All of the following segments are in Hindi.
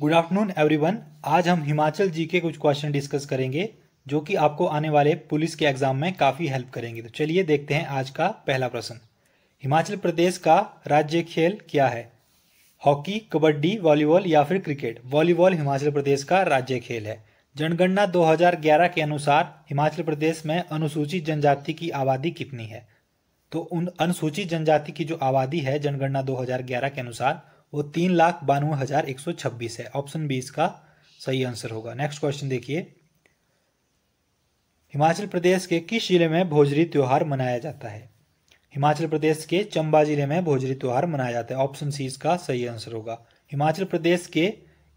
गुड आफ्टरनून एवरीवन आज हम हिमाचल जी के कुछ क्वेश्चन डिस्कस करेंगे जो कि आपको आने वाले पुलिस के एग्जाम में काफ़ी हेल्प करेंगे तो चलिए देखते हैं आज का पहला प्रश्न हिमाचल प्रदेश का राज्य खेल क्या है हॉकी कबड्डी वॉलीबॉल या फिर क्रिकेट वॉलीबॉल हिमाचल प्रदेश का राज्य खेल है जनगणना 2011 के अनुसार हिमाचल प्रदेश में अनुसूचित जनजाति की आबादी कितनी है तो उन अनुसूचित जनजाति की जो आबादी है जनगणना 2011 के अनुसार वो तीन लाख बानवे हज़ार एक सौ छब्बीस है ऑप्शन बी इसका सही आंसर होगा नेक्स्ट क्वेश्चन देखिए हिमाचल प्रदेश के किस जिले में भोजरी त्यौहार मनाया जाता है हिमाचल प्रदेश के चंबा जिले में भोजरी त्यौहार मनाया जाता है ऑप्शन सी इसका सही आंसर होगा हिमाचल प्रदेश के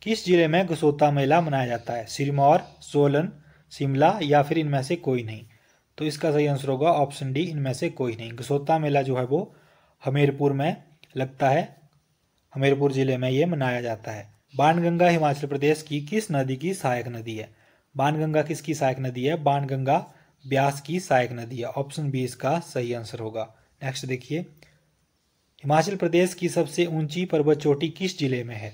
किस जिले में घसोता मेला मनाया जाता है सिरमौर सोलन शिमला या फिर इनमें से कोई नहीं तो इसका सही आंसर होगा ऑप्शन डी इनमें से कोई नहीं घसोता मेला जो है वो हमीरपुर में लगता है हमीरपुर जिले में ये मनाया जाता है बाणगंगा हिमाचल प्रदेश की किस नदी की सहायक नदी है बाणगंगा किसकी सहायक नदी है बाणगंगा ब्यास की सहायक नदी है ऑप्शन बी इसका सही आंसर होगा नेक्स्ट देखिए हिमाचल प्रदेश की सबसे ऊंची पर्वत चोटी किस जिले में है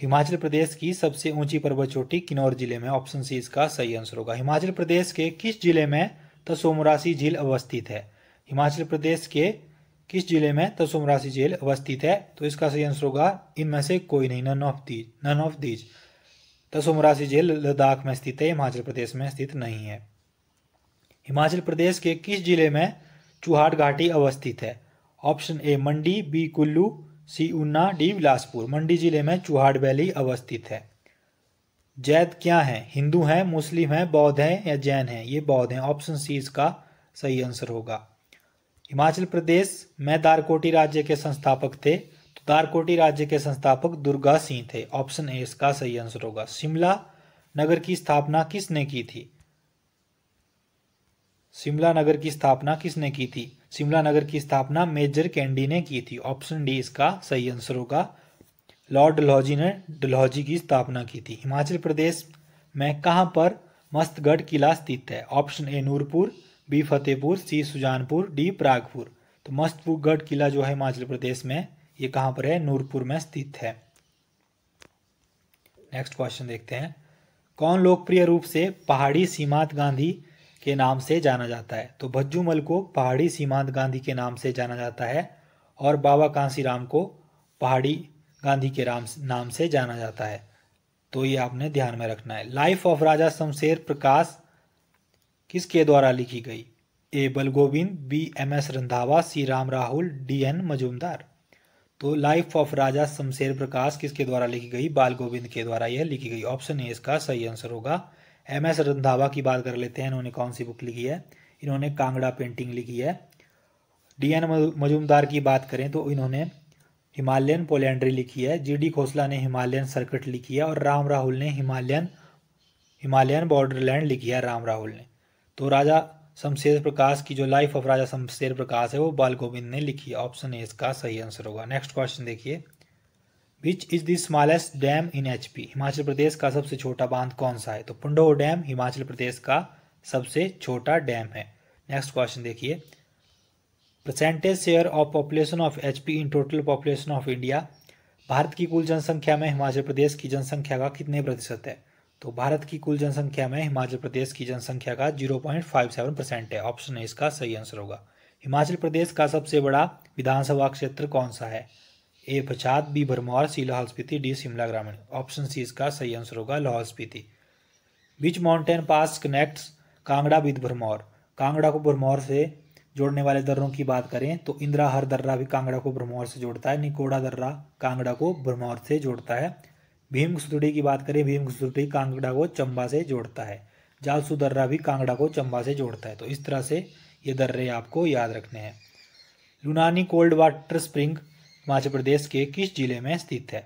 हिमाचल प्रदेश की सबसे ऊंची पर्वत चोटी किन्नौर जिले में ऑप्शन सी इसका सही आंसर होगा हिमाचल प्रदेश के किस जिले में तसोमरासी झील अवस्थित है हिमाचल प्रदेश के किस जिले में तसुमरासी जेल अवस्थित है तो इसका सही आंसर होगा इनमें से कोई नहीं none of these none of these तसुमरासी जेल लद्दाख में स्थित है हिमाचल प्रदेश में स्थित नहीं है हिमाचल प्रदेश के किस जिले में चुहाट घाटी अवस्थित है option A Mandi B Kullu C Una D Bilaspur मंडी जिले में चुहाट वैली अवस्थित है जैद क्या है हिंदू हैं मुस्लिम हैं बौद्ध हैं या जैन हैं ये बौद्ध हैं ऑप्शन सी इसका सही आंसर होगा हिमाचल प्रदेश में दारकोटी राज्य के संस्थापक थे तो दारकोटी राज्य के संस्थापक दुर्गा सिंह थे ऑप्शन ए इसका सही आंसर होगा शिमला नगर की स्थापना किसने की थी शिमला नगर की स्थापना किसने की थी शिमला नगर की स्थापना मेजर कैंडी ने की थी ऑप्शन डी इसका सही आंसर होगा लॉर्ड डलहौजी ने डलहौजी की स्थापना की थी हिमाचल प्रदेश में कहाँ पर मस्तगढ़ किला स्थित है option A Nurpur B Fatehpur C Sujanpur D Pragpur तो मस्तपुरगढ़ किला जो है हिमाचल प्रदेश में ये कहाँ पर है नूरपुर में स्थित है नेक्स्ट क्वेश्चन देखते हैं कौन लोकप्रिय रूप से पहाड़ी सीमांत गांधी के नाम से जाना जाता है तो भज्जूमल को पहाड़ी सीमांत गांधी के नाम से जाना जाता है और बाबा कांसीराम को पहाड़ी गांधी के राम नाम से जाना जाता है तो ये आपने ध्यान में रखना है लाइफ ऑफ राजा शमशेर प्रकाश किसके द्वारा लिखी गई A Bal Govind B M S Randhawa C Ram Rahul D N Majumdar तो लाइफ ऑफ राजा शमशेर प्रकाश किसके द्वारा लिखी गई बाल गोविंद के द्वारा यह लिखी गई ऑप्शन ए इसका सही आंसर होगा एम एस रंधावा की बात कर लेते हैं इन्होंने कौन सी बुक लिखी है इन्होंने कांगड़ा पेंटिंग लिखी है डी एन मजूमदार की बात करें तो इन्होंने हिमालयन पोलेंड्री लिखी है जी डी खोसला ने हिमालयन सर्किट लिखी है और राम राहुल ने हिमालयन हिमालयन बॉर्डरलैंड लिखी है राम राहुल ने तो राजा शमशेर प्रकाश की जो लाइफ ऑफ राजा शमशेर प्रकाश है वो बाल गोविंद ने लिखी ऑप्शन ए इसका सही आंसर होगा नेक्स्ट क्वेश्चन देखिए which is the smallest dam in H P Himachal Pradesh का सबसे छोटा बांध कौन सा है तो पुंडो डैम हिमाचल प्रदेश का सबसे छोटा डैम है नेक्स्ट क्वेश्चन देखिए percentage share of population of H P in total population of India Bharat की कुल जनसंख्या में हिमाचल प्रदेश की जनसंख्या का कितने प्रतिशत है तो भारत की कुल जनसंख्या में हिमाचल प्रदेश की जनसंख्या का 0.57 परसेंट है ऑप्शन ए इसका सही आंसर होगा हिमाचल प्रदेश का सबसे बड़ा विधानसभा क्षेत्र कौन सा है A Pachhad B Bharmour C Lahaul Spiti D Shimla ग्रामीण ऑप्शन सी इसका सही आंसर होगा लाहौल स्पीति बीच mountain pass connect Kangra with Bharmour Kangra को भरमौर से जोड़ने वाले दर्रों की बात करें तो इंदिरा हर दर्रा भी कांगड़ा को भरमौर से जोड़ता है निकोड़ा दर्रा कांगड़ा को भरमौर से जोड़ता है भीम घुसदुड़ी की बात करें भीम घुसदुड़ी कांगड़ा को चंबा से जोड़ता है जालसू दर्रा भी कांगड़ा को चंबा से जोड़ता है तो इस तरह से ये दर्रे आपको याद रखने हैं Lunani cold water spring Himachal Pradesh के किस जिले में स्थित है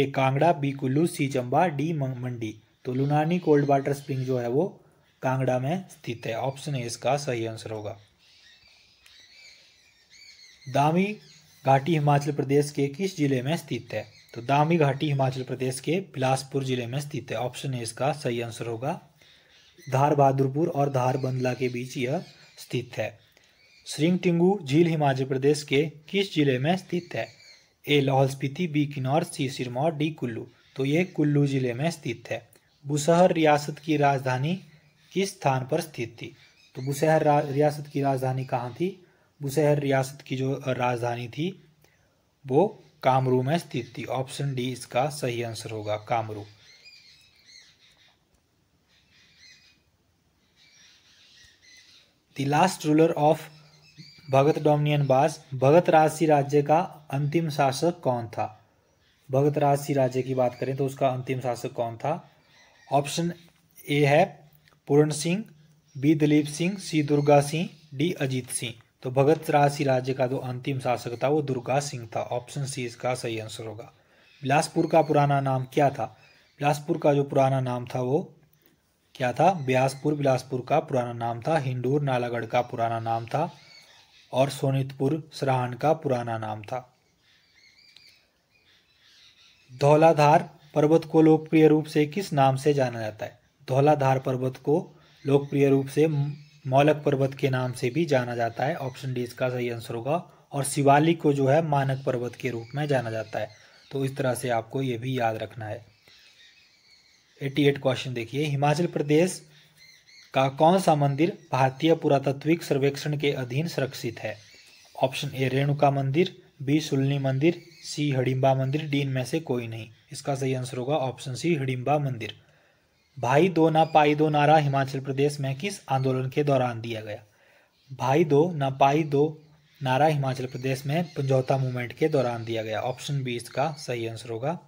A Kangra B Kullu C Chamba D Mandi तो लुनानी कोल्ड वाटर स्प्रिंग जो है वो कांगड़ा में स्थित है ऑप्शन ए इसका सही आंसर होगा दामी घाटी हिमाचल प्रदेश के किस जिले में स्थित है तो दामी घाटी हिमाचल प्रदेश के बिलासपुर जिले में स्थित है ऑप्शन ए इसका सही आंसर होगा धार बहादुरपुर और धार बंदला के बीच यह स्थित है श्रिंग टिंगू झील हिमाचल प्रदेश के किस जिले में स्थित है A Lahaul Spiti B Kinnaur C Sirmaur D Kullu तो ये कुल्लू जिले में स्थित है बुशहर रियासत की राजधानी किस स्थान पर स्थित थी तो बुशहर रियासत की राजधानी कहाँ थी बुशहर रियासत की जो राजधानी थी वो कामरू में स्थित थी ऑप्शन डी इसका सही आंसर होगा Kamru the last ruler of Bhagat dominion was Bhagat राशि राज्य का अंतिम शासक कौन था भगत राशि राज्य की बात करें तो उसका अंतिम शासक कौन था ऑप्शन ए है Puran Singh B Dilip Singh C Durga Singh D Ajit Singh तो भगत राशि राज्य का जो अंतिम शासक था वो दुर्गा सिंह था ऑप्शन सी इसका सही आंसर होगा बिलासपुर का पुराना नाम क्या था बिलासपुर का जो पुराना नाम था वो क्या था ब्यासपुर बिलासपुर का पुराना नाम था हिंडूर नालागढ़ का पुराना नाम था और सोनितपुर सराहन का पुराना नाम था धौलाधार पर्वत को लोकप्रिय रूप से किस नाम से जाना जाता है धौलाधार पर्वत को लोकप्रिय रूप से मौलक पर्वत के नाम से भी जाना जाता है ऑप्शन डी इसका सही आंसर होगा और शिवालिक को जो है मानक पर्वत के रूप में जाना जाता है तो इस तरह से आपको ये भी याद रखना है 88 क्वेश्चन देखिए हिमाचल प्रदेश का कौन सा मंदिर भारतीय पुरातत्विक सर्वेक्षण के अधीन संरक्षित है ऑप्शन ए रेणुका मंदिर बी सुलनी मंदिर सी हडिम्बा मंदिर डी में से कोई नहीं इसका सही आंसर होगा ऑप्शन सी हडिम्बा मंदिर भाई दो ना पाई दो नारा हिमाचल प्रदेश में किस आंदोलन के दौरान दिया गया भाई दो ना पाई दो नारा हिमाचल प्रदेश में पंजौता मूवमेंट के दौरान दिया गया ऑप्शन बी इसका सही आंसर होगा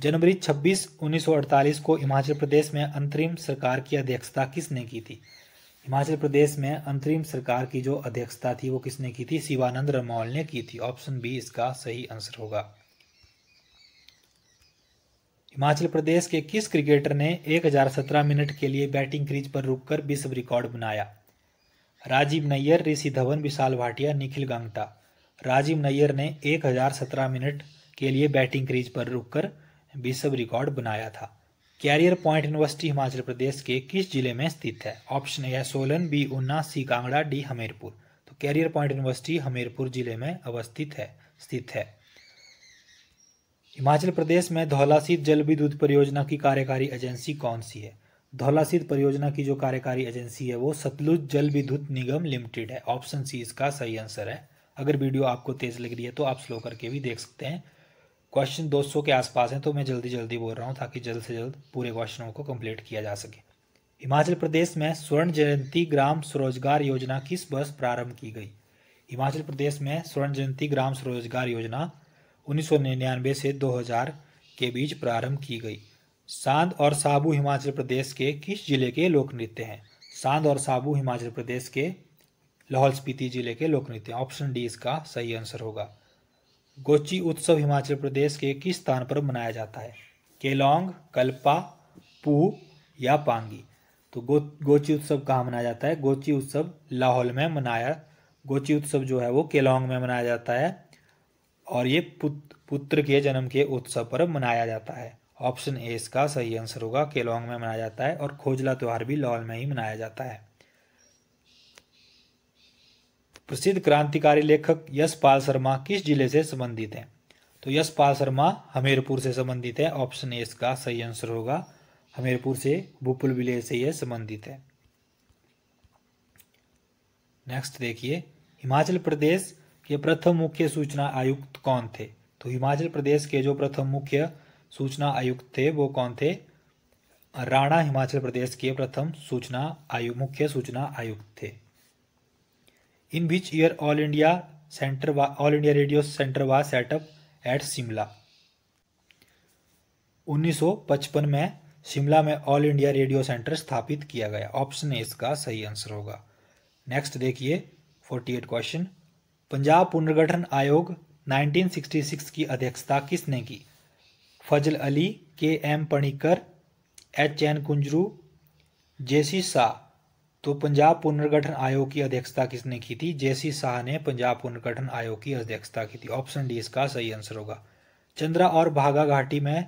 जनवरी 26, 1948 को हिमाचल प्रदेश में अंतरिम सरकार की अध्यक्षता किसने की थी हिमाचल प्रदेश में अंतरिम सरकार की जो अध्यक्षता थी वो किसने की थी शिवानंद रमौल ने की थी ऑप्शन बी इसका सही आंसर होगा हिमाचल प्रदेश के किस क्रिकेटर ने 1017 मिनट के लिए बैटिंग क्रीज पर रुककर विश्व रिकॉर्ड बनाया राजीव नैयर ऋषि धवन विशाल भाटिया निखिल गंगटा राजीव नैयर ने 1017 मिनट के लिए बैटिंग क्रीज पर रुककर विश्व रिकॉर्ड बनाया था career point university Himachal Pradesh के किस जिले में स्थित है ऑप्शन ए है Solan B Una C Kangra D Hamirpur तो कैरियर पॉइंट यूनिवर्सिटी हमीरपुर जिले में अवस्थित है स्थित है हिमाचल प्रदेश में धौलासीत जल विद्युत परियोजना की कार्यकारी एजेंसी कौन सी है धौलासीत परियोजना की जो कार्यकारी एजेंसी है वो सतलुज जल विद्युत निगम लिमिटेड है ऑप्शन सी इसका सही आंसर है अगर वीडियो आपको तेज़ लग रही है तो आप स्लो करके भी देख सकते हैं क्वेश्चन 200 के आसपास हैं तो मैं जल्दी जल्दी बोल रहा हूँ ताकि जल्द से जल्द पूरे क्वेश्चनों को कम्प्लीट किया जा सके हिमाचल प्रदेश में स्वर्ण जयंती ग्राम स्वरोजगार योजना किस वर्ष प्रारंभ की गई हिमाचल प्रदेश में स्वर्ण जयंती ग्राम स्वरोजगार योजना 1999 से 2000 के बीच प्रारंभ की गई सांद और साबू हिमाचल प्रदेश के किस जिले के लोक नृत्य हैं सांद और साबू हिमाचल प्रदेश के लाहौल स्पीति जिले के लोक नृत्य ऑप्शन डी इसका सही आंसर होगा गोची उत्सव हिमाचल प्रदेश के किस स्थान पर मनाया जाता है केलोंग कल्पा पू या पांगी तो गो गोची उत्सव कहाँ मनाया जाता है गोची उत्सव लाहौल में मनाया गोची उत्सव जो है वो केलोंग में मनाया जाता है और ये पुत, पुत्र के जन्म के उत्सव पर मनाया जाता है ऑप्शन ए इसका सही आंसर होगा केलोंग में मनाया जाता है और खोजला त्यौहार भी लॉल में ही मनाया जाता है प्रसिद्ध क्रांतिकारी लेखक यशपाल शर्मा किस जिले से संबंधित हैं तो यशपाल शर्मा हमीरपुर से संबंधित है ऑप्शन ए इसका सही आंसर होगा हमीरपुर से भूपुल विलेज से यह संबंधित है नेक्स्ट देखिए हिमाचल प्रदेश कि प्रथम मुख्य सूचना आयुक्त कौन थे तो हिमाचल प्रदेश के जो प्रथम मुख्य सूचना आयुक्त थे वो कौन थे राणा हिमाचल प्रदेश के प्रथम सूचना आयुक्त मुख्य सूचना आयुक्त थे in which year All India centre All India Radio centre was set up at Shimla 1955 में शिमला में ऑल इंडिया रेडियो सेंटर स्थापित किया गया ऑप्शन ए इसका सही आंसर होगा नेक्स्ट देखिए 48 क्वेश्चन पंजाब पुनर्गठन आयोग 1966 की अध्यक्षता किसने की Fazl Ali K M Panikkar H N Kunzru J C Shah तो पंजाब पुनर्गठन आयोग की अध्यक्षता किसने की थी जेसी शाह ने पंजाब पुनर्गठन आयोग की अध्यक्षता की थी ऑप्शन डी इसका सही आंसर होगा चंद्रा और भागा घाटी में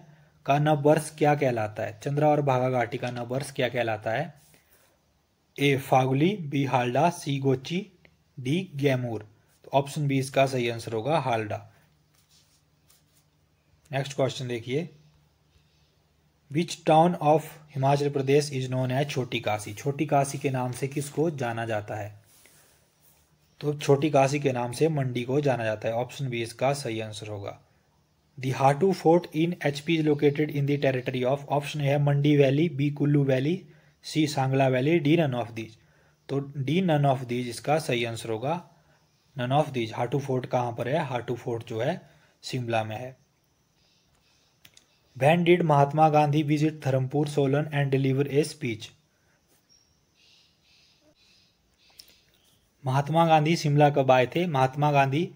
का नव वर्ष क्या कहलाता है चंद्रा और भागा घाटी का नव वर्ष क्या कहलाता है A Phaguli B Halda C Gochi D Gaimur option B इसका सही आंसर होगा हालडा नेक्स्ट क्वेश्चन देखिए which town of Himachal Pradesh is known है छोटी काशी छोटी काशी के नाम से किसको जाना जाता है तो छोटी काशी के नाम से मंडी को जाना जाता है ऑप्शन बी इसका सही आंसर होगा the Hatu fort in H P is located in the territory of option है Mandi valley B Kullu valley C Sangla valley D none of these तो डी नन ऑफ दीज इसका सही आंसर होगा none of these Hatu fort कहाँ पर है हाटू फोर्ट जो है शिमला में है when did Mahatma Gandhi visit Dharampur Solan and deliver a speech Mahatma Gandhi Shimla कब आए थे महात्मा गांधी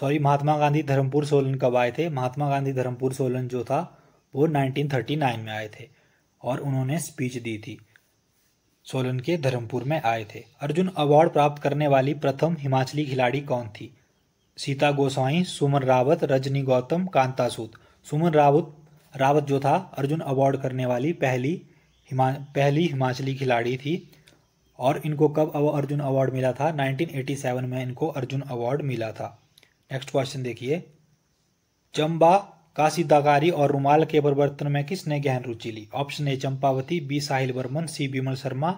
सॉरी महात्मा गांधी धर्मपुर सोलन कब आए थे महात्मा गांधी धर्मपुर सोलन जो था वो 1939 में आए थे और उन्होंने स्पीच दी थी सोलन के धर्मपुर में आए थे अर्जुन अवार्ड प्राप्त करने वाली प्रथम हिमाचली खिलाड़ी कौन थी सीता गोस्वाई सुमन रावत रजनी गौतम कांता सूद सुमन रावत रावत जो था अर्जुन अवार्ड करने वाली पहली हिमा पहली हिमाचली खिलाड़ी थी और इनको कब अब अर्जुन अवार्ड मिला था 1987 में इनको अर्जुन अवार्ड मिला था नेक्स्ट क्वेश्चन देखिए चंबा काशीदागारी और रुमाल के परिवर्तन में किसने गहन रुचि ली option A Champavati B Sahil Varman C Vimal Sharma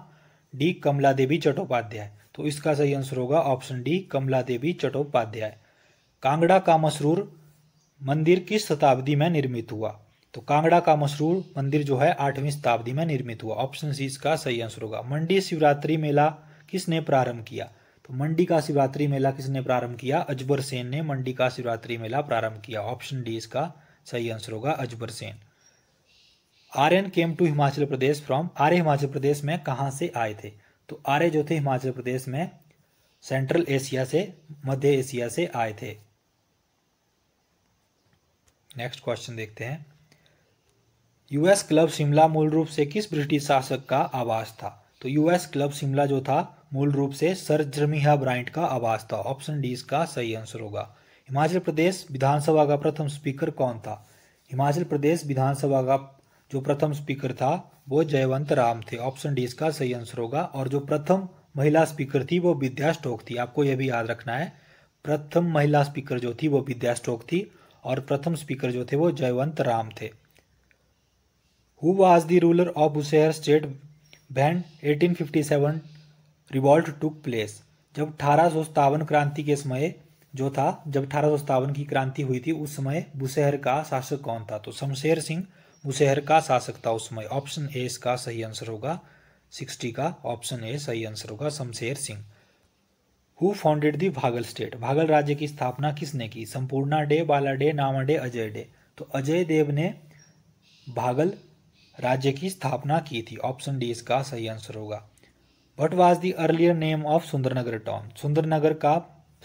D Kamla Devi Chattopadhyay तो इसका सही आंसर होगा ऑप्शन डी कमला देवी चट्टोपाध्याय कांगड़ा का मसरूर मंदिर किस शताब्दी में निर्मित हुआ तो कांगड़ा का मशरूर मंदिर जो है आठवीं शताब्दी में निर्मित हुआ ऑप्शन सी इसका सही आंसर होगा मंडी शिवरात्रि मेला किसने प्रारंभ किया तो मंडी का शिवरात्रि मेला किसने प्रारंभ किया अजबर सेन ने मंडी का शिवरात्रि मेला प्रारंभ किया ऑप्शन डी इसका सही आंसर होगा Ajbar Sen Aryan came to Himachal Pradesh from आर्य हिमाचल प्रदेश में कहाँ से आए थे तो आर्य जो थे हिमाचल प्रदेश में सेंट्रल एशिया से मध्य एशिया से आए थे नेक्स्ट क्वेश्चन देखते हैं यूएस क्लब शिमला मूल रूप से किस ब्रिटिश शासक का आवास था तो यूएस क्लब शिमला जो था मूल रूप से सर जर्मिहा ब्राइंट का आवास था ऑप्शन डी इसका सही आंसर होगा हिमाचल प्रदेश विधानसभा का प्रथम स्पीकर कौन था हिमाचल प्रदेश विधानसभा का जो प्रथम स्पीकर था वो जयवंत राम थे ऑप्शन डी इसका सही आंसर होगा और जो प्रथम महिला स्पीकर थी वो विद्या स्टोक थी आपको यह भी याद रखना है प्रथम महिला स्पीकर जो थी वो विद्या स्टोक थी और प्रथम स्पीकर जो थे वो जयवंत राम थे who was the ruler of Bushahr state when 1857 revolt took place जब अठारह क्रांति के समय जो था जब अठारह की क्रांति हुई थी उस समय बुशहर का शासक कौन था तो शमशेर सिंह बुशहर का शासक था उस समय ऑप्शन ए इसका सही आंसर होगा सिक्सटी का ऑप्शन ए सही आंसर होगा Shamsher Singh who founded the Baghal state Baghal राज्य की स्थापना किसने की संपूर्णा डे बाला डे नामा डे अजय डे तो अजय देव ने भागल राज्य की स्थापना की थी ऑप्शन डी इसका सही आंसर होगा what was the earlier name of Sundernagar town Sundernagar का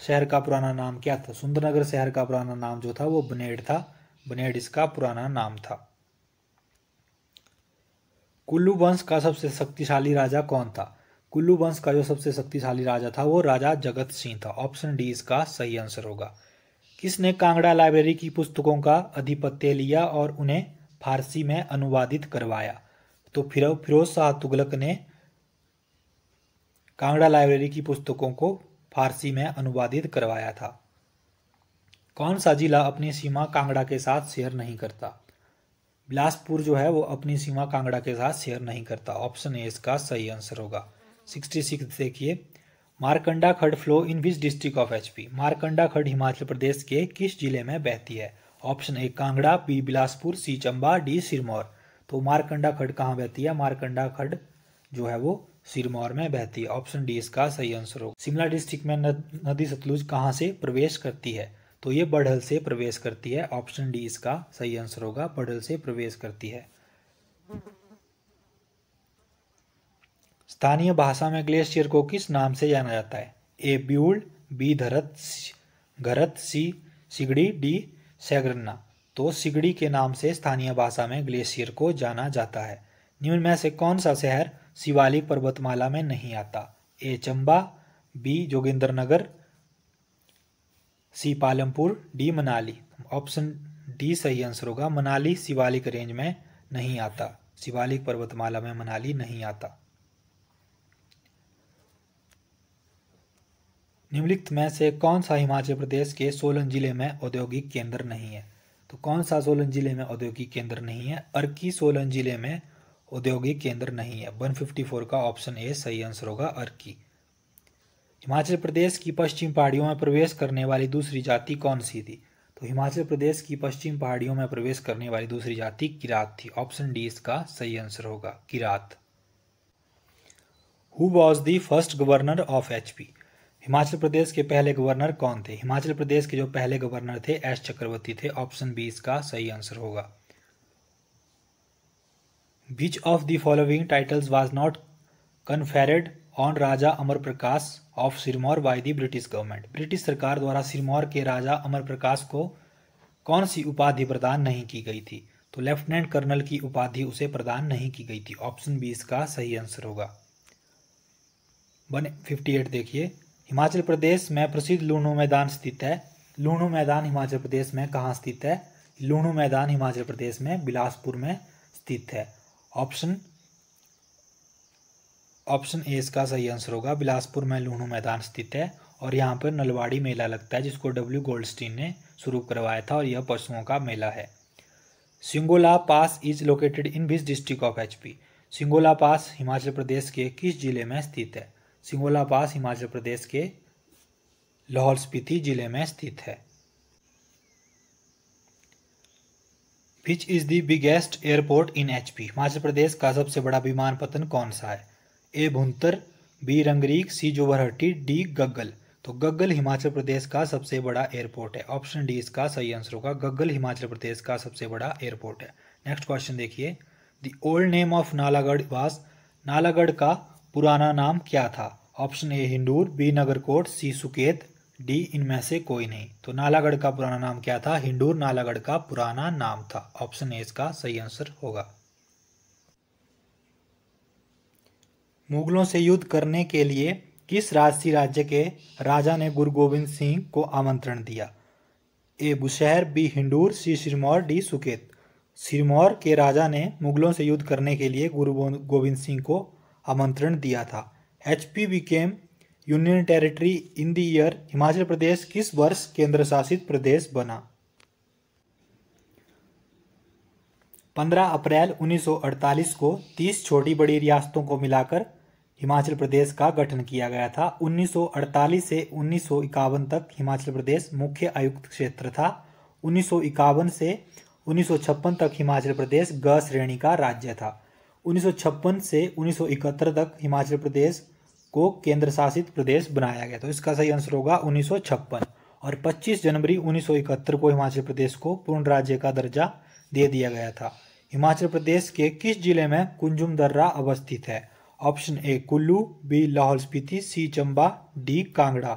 शहर का पुराना नाम क्या था सुंदरनगर शहर का पुराना नाम जो था वो बनेड था बनेड इसका पुराना नाम था कुल्लू वंश का सबसे शक्तिशाली राजा कौन था कुल्लू वंश का जो सबसे शक्तिशाली राजा था वो राजा जगत सिंह था ऑप्शन डी इसका सही आंसर होगा किसने कांगड़ा लाइब्रेरी की पुस्तकों का आधिपत्य लिया और उन्हें फारसी में अनुवादित करवाया तो फिर फिरोज शाह तुगलक ने कांगड़ा लाइब्रेरी की पुस्तकों को फारसी में अनुवादित करवाया था कौन सा जिला अपनी सीमा कांगड़ा के साथ शेयर नहीं करता बिलासपुर जो है वो अपनी सीमा कांगड़ा के साथ शेयर नहीं करता ऑप्शन ए इसका सही आंसर होगा सिक्सटी सिक्स देखिए Markanda khad flow in which district of HP Markanda खड हिमाचल प्रदेश के किस जिले में बहती है option A Kangra B Bilaspur C Chamba D Sirmaur तो मारकंडा खड कहाँ बहती है मारकंडा खड जो है वो सिरमौर में बहती है ऑप्शन डी इसका सही आंसर होगा शिमला डिस्ट्रिक्ट में नदी सतलुज कहाँ से प्रवेश करती है तो ये बढ़ल से प्रवेश करती है ऑप्शन डी इसका सही आंसर होगा बढ़ल से प्रवेश करती है स्थानीय भाषा में ग्लेशियर को किस नाम से जाना जाता है ए ब्यूल बी धरत घरत सी सिगड़ी डी सैगरना तो सिगड़ी के नाम से स्थानीय भाषा में ग्लेशियर को जाना जाता है निम्न में से कौन सा शहर शिवालिक पर्वतमाला में नहीं आता A Chamba B Nagar C Palampur D Manali option D सही आंसर होगा मनाली शिवालिक रेंज में नहीं आता शिवालिक पर्वतमाला में मनाली नहीं आता निम्नलिखित में से कौन सा हिमाचल प्रदेश के सोलन जिले में औद्योगिक केंद्र नहीं है तो कौन सा सोलन जिले में औद्योगिक केंद्र नहीं है अर्की सोलन जिले में औद्योगिक केंद्र नहीं है 154 का ऑप्शन ए सही आंसर होगा अर्की हिमाचल प्रदेश की पश्चिम पहाड़ियों में प्रवेश करने वाली दूसरी जाति कौन सी थी तो हिमाचल प्रदेश की पश्चिम पहाड़ियों में प्रवेश करने वाली दूसरी जाति किरात थी ऑप्शन डी इसका सही आंसर होगा Kirat who was the first governor of H P Himachal Pradesh के पहले गवर्नर कौन थे हिमाचल प्रदेश के जो पहले गवर्नर थे एस चक्रवर्ती थे ऑप्शन बी इसका सही आंसर होगा which of the following titles was not conferred on Raja Amar Prakash of Sirmaur by the British government British सरकार द्वारा सिरमौर के राजा अमर प्रकाश को कौन सी उपाधि प्रदान नहीं की गई थी तो लेफ्टिनेंट कर्नल की उपाधि उसे प्रदान नहीं की गई थी ऑप्शन बी इसका सही आंसर होगा वन फिफ्टी एट देखिए हिमाचल प्रदेश में प्रसिद्ध लूणु मैदान स्थित है लूणु मैदान हिमाचल प्रदेश में कहाँ स्थित है लूणु मैदान हिमाचल प्रदेश में बिलासपुर में स्थित है ऑप्शन ऑप्शन ए इसका सही आंसर होगा बिलासपुर में लूणू मैदान स्थित है और यहाँ पर नलवाड़ी मेला लगता है जिसको डब्ल्यू गोल्डस्टीन ने शुरू करवाया था और यह पशुओं का मेला है सिंगोला पास is located in which district of HP Singola pass Himachal Pradesh के किस जिले में स्थित है सिंगोला पास हिमाचल प्रदेश के लाहौल स्पीति जिले में स्थित है which is the biggest airport in H P Himachal Pradesh का सबसे बड़ा विमान पतन कौन सा है A Bhuntar B Rangrik C Jubbarhatti D Gaggal तो गग्गल हिमाचल प्रदेश का सबसे बड़ा एयरपोर्ट है ऑप्शन डी इसका सही आंसर होगा गग्गल हिमाचल प्रदेश का सबसे बड़ा एयरपोर्ट है नेक्स्ट क्वेश्चन देखिए the old name of Nalagarh was Nalagarh का पुराना नाम क्या था option A Hindur B Nagarkot C Suket D इनमें से कोई नहीं तो नालागढ़ का पुराना नाम क्या था हिंडूर नालागढ़ का पुराना नाम था ऑप्शन ए इसका सही आंसर होगा मुगलों से युद्ध करने के लिए किस राजसी राज्य के राजा ने गुरु गोविंद सिंह को आमंत्रण दिया A Bushahr B Hindur C Sirmaur D Suket Sirmaur के राजा ने मुगलों से युद्ध करने के लिए गुरु गोविंद सिंह को आमंत्रण दिया था H P became union territory in the year Himachal Pradesh किस वर्ष केंद्र शासित प्रदेश बना 15 अप्रैल 1948 को 30 छोटी बड़ी रियासतों को मिलाकर हिमाचल प्रदेश का गठन किया गया था 1948 से उन्नीस तक हिमाचल प्रदेश मुख्य आयुक्त क्षेत्र था उन्नीस से उन्नीस तक हिमाचल प्रदेश ग श्रेणी का राज्य था उन्नीस से उन्नीस तक हिमाचल प्रदेश को केंद्र शासित प्रदेश बनाया गया तो इसका सही आंसर होगा उन्नीस और 25 जनवरी 1971 को हिमाचल प्रदेश को पूर्ण राज्य का दर्जा दे दिया गया था हिमाचल प्रदेश के किस जिले में कुंजुम दर्रा अवस्थित है option A Kullu B Lahaul Spiti C Chamba D Kangra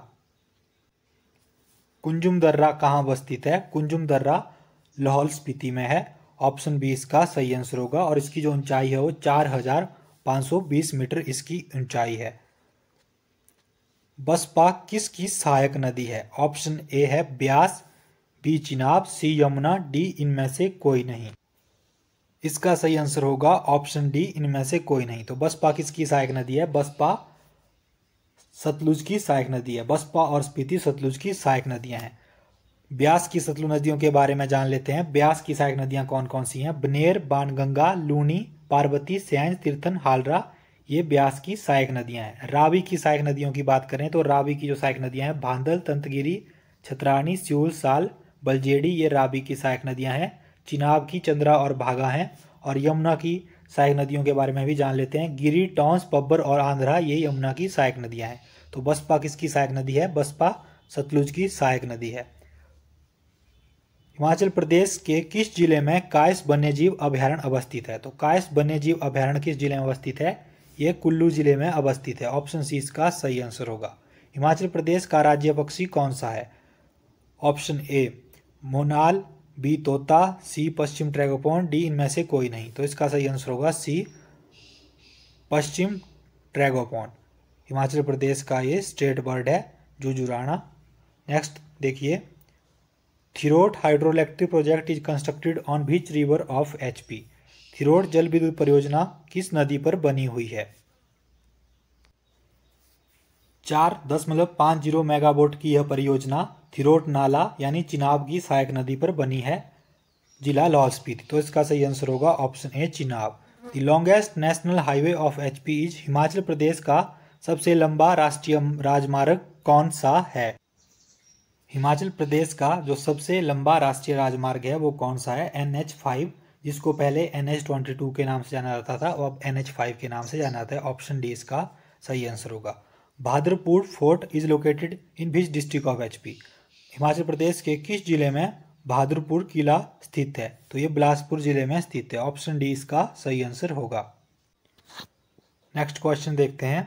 Kunzum दर्रा कहाँ अवस्थित है कुंजुम दर्रा लाहौल स्पीति में है ऑप्शन बी इसका सही आंसर होगा और इसकी जो ऊंचाई है वो चार हजार पाँच सौ बीस मीटर इसकी ऊंचाई है बसपा किसकी सहायक नदी है ऑप्शन ए है Beas B Chenab C Yamuna D इनमें से कोई नहीं इसका सही आंसर होगा ऑप्शन डी इनमें से कोई नहीं तो बसपा किसकी सहायक नदी है बसपा सतलुज की सहायक नदी है बसपा और स्पीति सतलुज की सहायक नदियां हैं ब्यास की सतलुज नदियों के बारे में जान लेते हैं ब्यास की सहायक नदियां कौन कौन सी हैं बनेर बाणगंगा लूनी पार्वती सैंज तीर्थन हालरा ये ब्यास की सहायक नदियां हैं रावी की सहायक नदियों की बात करें तो रावी की जो सहायक नदियां हैं भांदल तंतगिरी छतरानी स्यूल साल बलजेड़ी ये रावी की सहायक नदियां हैं चिनाब की चंद्रा और भागा हैं और यमुना की सहायक नदियों के बारे में भी जान लेते हैं गिरी टॉन्स पब्बर और आंध्रा ये यमुना की सहायक नदियाँ हैं तो बसपा किसकी सहायक नदी है बसपा सतलुज की सहायक नदी है हिमाचल प्रदेश के किस जिले में कायस वन्यजीव अभ्यारण्य अवस्थित है तो कायस वन्यजीव अभ्यारण्य किस जिले में अवस्थित है ये कुल्लू ज़िले में अवस्थित है ऑप्शन सी इसका सही आंसर होगा हिमाचल प्रदेश का राज्य पक्षी कौन सा है ऑप्शन ए मोनाल बी तोता सी पश्चिम ट्रैगोपोन डी इनमें से कोई नहीं तो इसका सही आंसर होगा सी पश्चिम ट्रैगोपोन हिमाचल प्रदेश का ये स्टेट बर्ड है जुजुराना नेक्स्ट देखिए Thirot hydroelectric project is constructed on which river of HP Thirot जल विद्युत परियोजना किस नदी पर बनी हुई है चार दशमलव पाँच जीरो मेगावोट की यह परियोजना थिरोट नाला यानी चिनाब की सहायक नदी पर बनी है जिला लाहौल स्पीति तो इसका सही आंसर होगा option A Chenab the longest national highway of H P is Himachal Pradesh का सबसे लंबा राष्ट्रीय राजमार्ग कौन सा है हिमाचल प्रदेश का जो सबसे लंबा राष्ट्रीय राजमार्ग है वो कौन सा है एन एच फाइव जिसको पहले एन एच ट्वेंटी टू के नाम से जाना जाता था और अब एन एच फाइव के नाम से जाना जाता है ऑप्शन डी इसका सही आंसर होगा Bhadrapur fort is located in which district of H P Himachal Pradesh के किस जिले में भाद्रपुर किला स्थित है तो ये बिलासपुर जिले में स्थित है ऑप्शन डी इसका सही आंसर होगा नेक्स्ट क्वेश्चन देखते हैं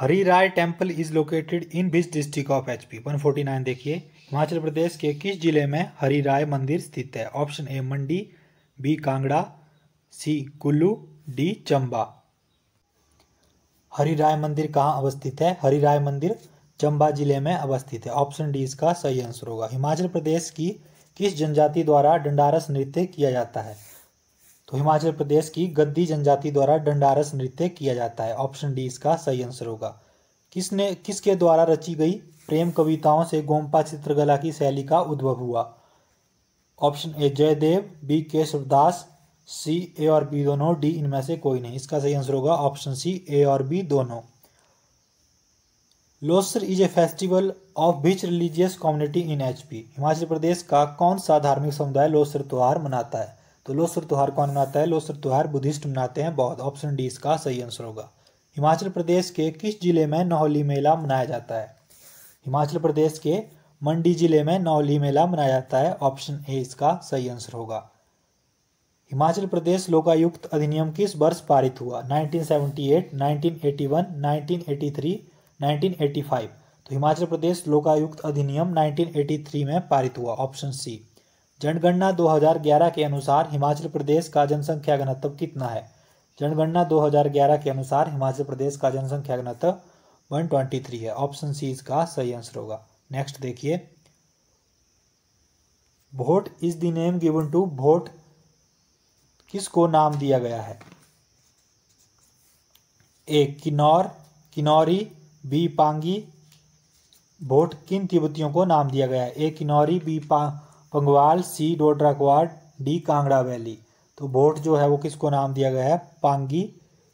Hari Rai temple is located in which district of H P one forty nine देखिए हिमाचल प्रदेश के किस जिले में हरी राय मंदिर स्थित है option A Mandi B Kangra C Kullu D Chamba Hari Rai मंदिर कहाँ अवस्थित है हरी राय मंदिर चंबा जिले में अवस्थित है ऑप्शन डी इसका सही आंसर होगा हिमाचल प्रदेश की किस जनजाति द्वारा डंडारस नृत्य किया जाता है तो हिमाचल प्रदेश की गद्दी जनजाति द्वारा डंडारस नृत्य किया जाता है ऑप्शन डी इसका सही आंसर होगा किसने किसके द्वारा रची गई प्रेम कविताओं से गोम्पा चित्रकला की शैली का उद्भव हुआ option A Jaidev B Keshavdas C A और बी दोनों डी इनमें से कोई नहीं इसका सही आंसर होगा ऑप्शन सी ए और बी दोनों Losar is a festival of which religious community in H P Himachal Pradesh का कौन सा धार्मिक समुदाय लोसर त्यौहार मनाता है तो लोसर त्यौहार कौन मनाता है लोसर त्यौहार बुद्धिस्ट मनाते हैं बहुत ऑप्शन डी इसका सही आंसर होगा हिमाचल प्रदेश के किस जिले में नहोली मेला मनाया जाता है हिमाचल प्रदेश के मंडी जिले में नौली मेला मनाया जाता है ऑप्शन ए इसका सही आंसर होगा हिमाचल प्रदेश लोकायुक्त अधिनियम किस वर्ष पारित हुआ 1978, 1981, 1983, 1985 तो हिमाचल प्रदेश लोकायुक्त अधिनियम 1983 में पारित हुआ ऑप्शन सी जनगणना 2011 के अनुसार हिमाचल प्रदेश का जनसंख्या घनत्व कितना है जनगणना 2011 के अनुसार हिमाचल प्रदेश का जनसंख्या घनत्व 123 है ऑप्शन सी इसका सही आंसर होगा नेक्स्ट देखिए Bhot is the name given to Bhot किसको नाम दिया गया है ए किन्नौर किन्नौरी बी पांगी वोट किन तिब्बतियों को नाम दिया गया है A Kinnauri B Pangwal C Dodrakwar D Kangra valley तो वोट जो है वो किसको नाम दिया गया है पांगी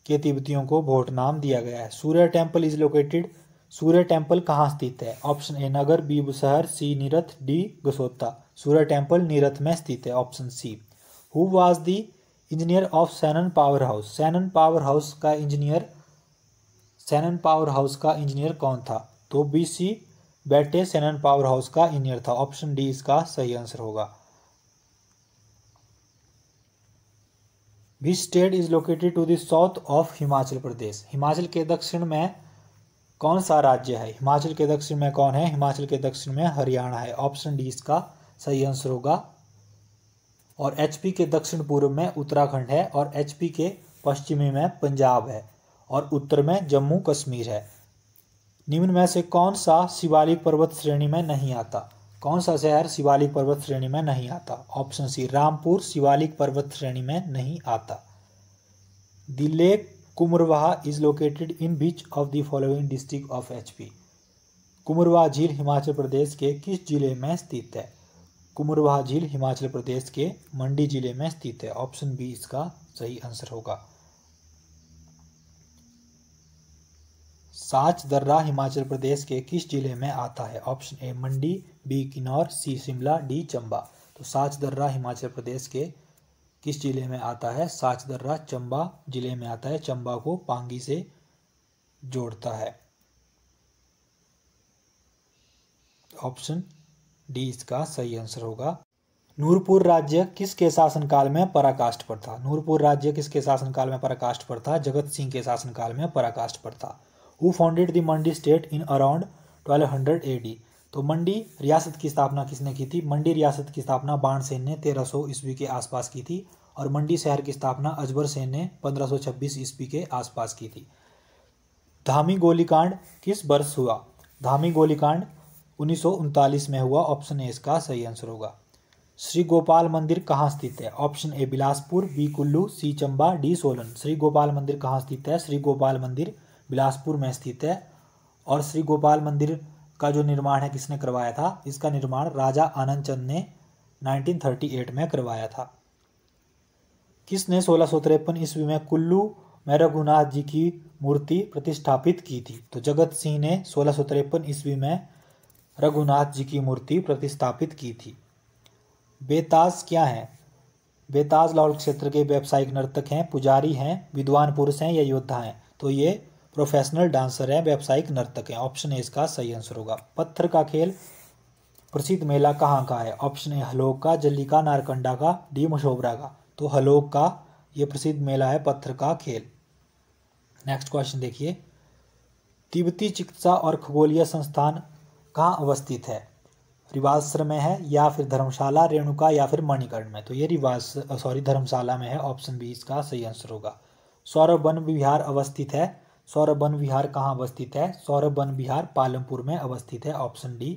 के तिब्बतियों को वोट नाम दिया गया है Surya temple is located Surya temple कहाँ स्थित है option A Nagar B Bushahr C Nirath D Gasota Surya temple Nirath में स्थित है option C who was the engineer of Shanan power house Shanan power house का इंजीनियर सैनन पावर हाउस का इंजीनियर कौन था तो B C Batty Shanan power house का इंजीनियर था ऑप्शन डी इसका सही आंसर होगा which state is located to the south of Himachal Pradesh Himachal के दक्षिण में कौन सा राज्य है हिमाचल के दक्षिण में कौन है हिमाचल के दक्षिण में हरियाणा है ऑप्शन डी इसका सही आंसर होगा और एचपी के दक्षिण पूर्व में उत्तराखंड है और एचपी के पश्चिमी में पंजाब है और उत्तर में जम्मू कश्मीर है निम्न में से कौन सा शिवालिक पर्वत श्रेणी में नहीं आता कौन सा शहर शिवालिक पर्वत श्रेणी में नहीं आता ऑप्शन सी रामपुर शिवालिक पर्वत श्रेणी में नहीं आता दिलेक Kumurwaha is located in which of the following district of HP? कुमरवाहा झील हिमाचल प्रदेश के किस जिले में स्थित है कुमरवाहा झील हिमाचल प्रदेश के मंडी जिले में स्थित है ऑप्शन बी इसका सही आंसर होगा साच दर्रा हिमाचल प्रदेश के किस जिले में आता है option A Mandi B Kinnaur C Shimla D Chamba तो साच दर्रा हिमाचल प्रदेश के किस ज़िले में आता है साच दर्रा चंबा ज़िले में आता है चंबा को पांगी से जोड़ता है ऑप्शन डी इसका सही आंसर होगा नूरपुर राज्य किसके शासनकाल में पराकाष्ठ पर था नूरपुर राज्य किसके शासनकाल में पराकाष्ठ पर था जगत सिंह के शासनकाल में पराकाष्ठ पर था who founded the Mandi state in around 1200 AD तो मंडी रियासत की स्थापना किसने की थी मंडी रियासत की स्थापना बाण सेन ने सौ ईस्वी के आसपास की थी और मंडी शहर की स्थापना अजबर सेन ने पंद्रह सौ छब्बीस ईस्वी के आसपास की थी धामी गोलीकांड किस वर्ष हुआ धामी गोलीकांड उन्नीस में हुआ ऑप्शन ए इसका सही आंसर होगा श्री गोपाल मंदिर कहाँ स्थित है option A Bilaspur B Kullu C Chamba D Solan Shri Gopal मंदिर कहाँ स्थित है श्री गोपाल मंदिर बिलासपुर में स्थित है और श्री गोपाल मंदिर का जो निर्माण है किसने करवाया था इसका निर्माण राजा आनंद चंद ने 1938 में करवाया था किसने सोलह सौ तिरपन ईस्वी में कुल्लू में रघुनाथ जी की मूर्ति प्रतिष्ठापित की थी तो जगत सिंह ने सोलह सौ तिरपन ईस्वी में रघुनाथ जी की मूर्ति प्रतिस्थापित की थी बेताज क्या है बेताज लाहौल क्षेत्र के व्यावसायिक नर्तक हैं पुजारी हैं विद्वान पुरुष हैं या योद्धा हैं तो ये प्रोफेशनल डांसर हैं व्यावसायिक नर्तक हैं ऑप्शन ए इसका सही आंसर होगा पत्थर का खेल प्रसिद्ध मेला कहाँ का है ऑप्शन ए हलोक का जल्ली का नारकंडा का डी मशोबरा का तो हलोक का ये प्रसिद्ध मेला है पत्थर का खेल नेक्स्ट क्वेश्चन देखिए तिब्बती चिकित्सा और खगोलीय संस्थान कहाँ अवस्थित है रिवाजश्र में है या फिर धर्मशाला रेणुका या फिर मणिकर्ण में तो ये रिवाज सॉरी धर्मशाला में है ऑप्शन बी इसका सही आंसर होगा सौरभ वन विहार अवस्थित है सौरभ वन विहार कहाँ अवस्थित है सौरभ वन विहार पालमपुर में अवस्थित है option D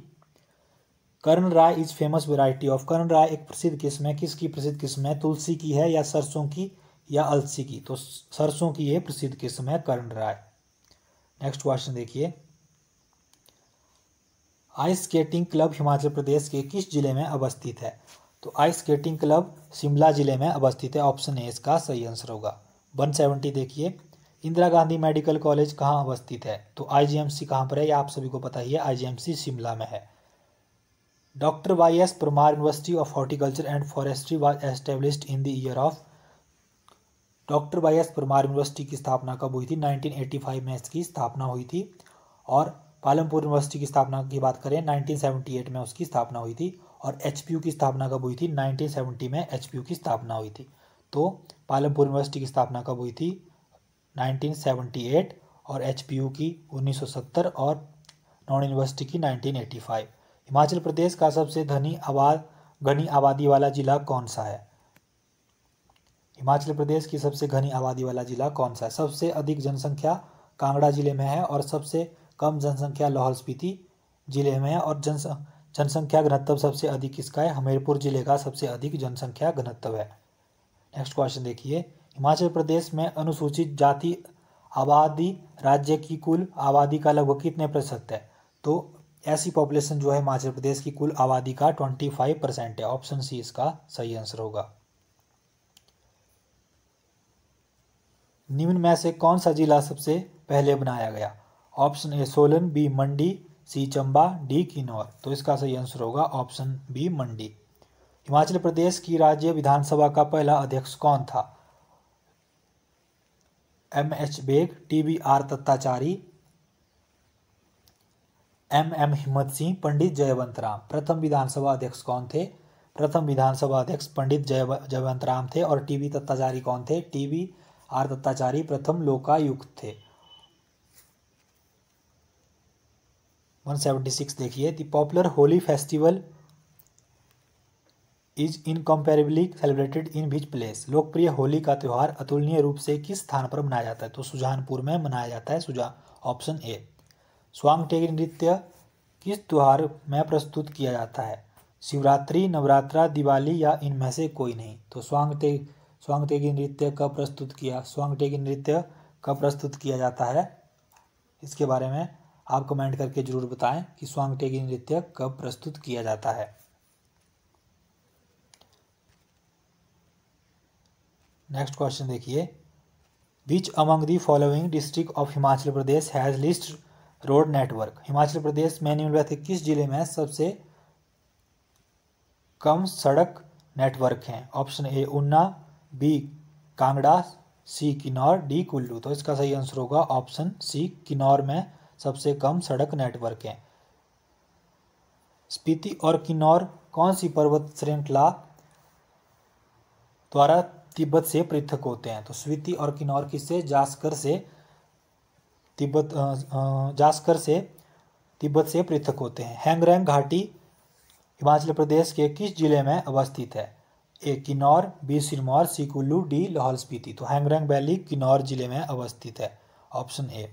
Karan Rai is famous variety of Karan Rai एक प्रसिद्ध किस्म है किसकी प्रसिद्ध किस्म है तुलसी की है या सरसों की या अलसी की तो सरसों की यह प्रसिद्ध किस्म है कर्ण राय नेक्स्ट क्वेश्चन देखिए ice skating club Himachal Pradesh के किस जिले में अवस्थित है तो आइस स्केटिंग क्लब शिमला जिले में अवस्थित है ऑप्शन ए इसका सही आंसर होगा 170 देखिए इंदिरा गांधी मेडिकल कॉलेज कहाँ अवस्थित है तो आईजीएमसी कहाँ पर है यह आप सभी को पता ही है आईजीएमसी शिमला में है doctor Y S Parmar university of horticulture and forestry was established in the year of doctor Y S Parmar university की स्थापना कब हुई थी 1985 में इसकी स्थापना हुई थी और पालमपुर यूनिवर्सिटी की स्थापना की बात करें 1978 में उसकी स्थापना हुई थी और एच की स्थापना कब हुई थी 1970 में एच की स्थापना हुई थी तो पालमपुर यूनिवर्सिटी की स्थापना कब हुई थी 1978 और एच की 1970 और नॉन यूनिवर्सिटी की 1985 हिमाचल प्रदेश का सबसे धनी आबाद घनी आबादी वाला ज़िला कौन सा है हिमाचल प्रदेश की सबसे घनी आबादी वाला ज़िला कौन सा है सबसे अधिक जनसंख्या कांगड़ा जिले में है और सबसे कम जनसंख्या लाहौल स्पीति जिले में है और जन जनसंख्या घनत्व सबसे अधिक किसका है हमीरपुर जिले का सबसे अधिक जनसंख्या घनत्व है नेक्स्ट क्वेश्चन देखिए हिमाचल प्रदेश में अनुसूचित जाति आबादी राज्य की कुल आबादी का लगभग कितने प्रतिशत है तो ऐसी पॉपुलेशन जो है हिमाचल प्रदेश की कुल आबादी का ट्वेंटी फाइव परसेंट है ऑप्शन सी इसका सही आंसर होगा निम्न में से कौन सा जिला सबसे पहले बनाया गया option A Solan B Mandi C Chamba D Kinnaur तो इसका सही आंसर होगा ऑप्शन बी मंडी हिमाचल प्रदेश की राज्य विधानसभा का पहला अध्यक्ष कौन था M H Beg T V R Dattachari M M Himmat Singh पंडित जयवंत राम प्रथम विधानसभा अध्यक्ष कौन थे प्रथम विधानसभा अध्यक्ष पंडित जय जयवंत राम थे और टी वी दत्ताचारी कौन थे टी वी आर दत्ताचारी प्रथम लोकायुक्त थे 176 देखिए the popular Holi festival is incomparably celebrated in which place लोकप्रिय होली का त्यौहार अतुलनीय रूप से किस स्थान पर मनाया जाता है तो सुजानपुर में मनाया जाता है सुजा ऑप्शन ए स्वांगटेग नृत्य किस त्यौहार में प्रस्तुत किया जाता है शिवरात्रि नवरात्रा दिवाली या इनमें से कोई नहीं तो स्वांगटेग स्वांगटेगी नृत्य कब प्रस्तुत किया स्वांगटेगी नृत्य कब प्रस्तुत किया जाता है इसके बारे में आप कमेंट करके ज़रूर बताएं कि स्वांगटेगी नृत्य कब प्रस्तुत किया जाता है नेक्स्ट क्वेश्चन देखिए which among the following district of Himachal Pradesh has least road network Himachal Pradesh में न्यूनोपैथिक किस जिले में सबसे कम सड़क नेटवर्क हैं option A Una B Kangra C Kinnaur D Kullu तो इसका सही आंसर होगा ऑप्शन सी किन्नौर में सबसे कम सड़क नेटवर्क हैं स्पीति और किन्नौर कौन सी पर्वत श्रृंखला द्वारा तिब्बत से पृथक होते हैं तो स्वीति और किन्नौर किससे जास्कर से तिब्बत जास्कर से तिब्बत से पृथक होते हैं हैंगरैंग घाटी हिमाचल प्रदेश के किस जिले में अवस्थित है A Kinnaur B Sirmaur C Kullu D Lahaul Spiti तो हैंगरैंग वैली किन्नौर जिले में अवस्थित है ऑप्शन ए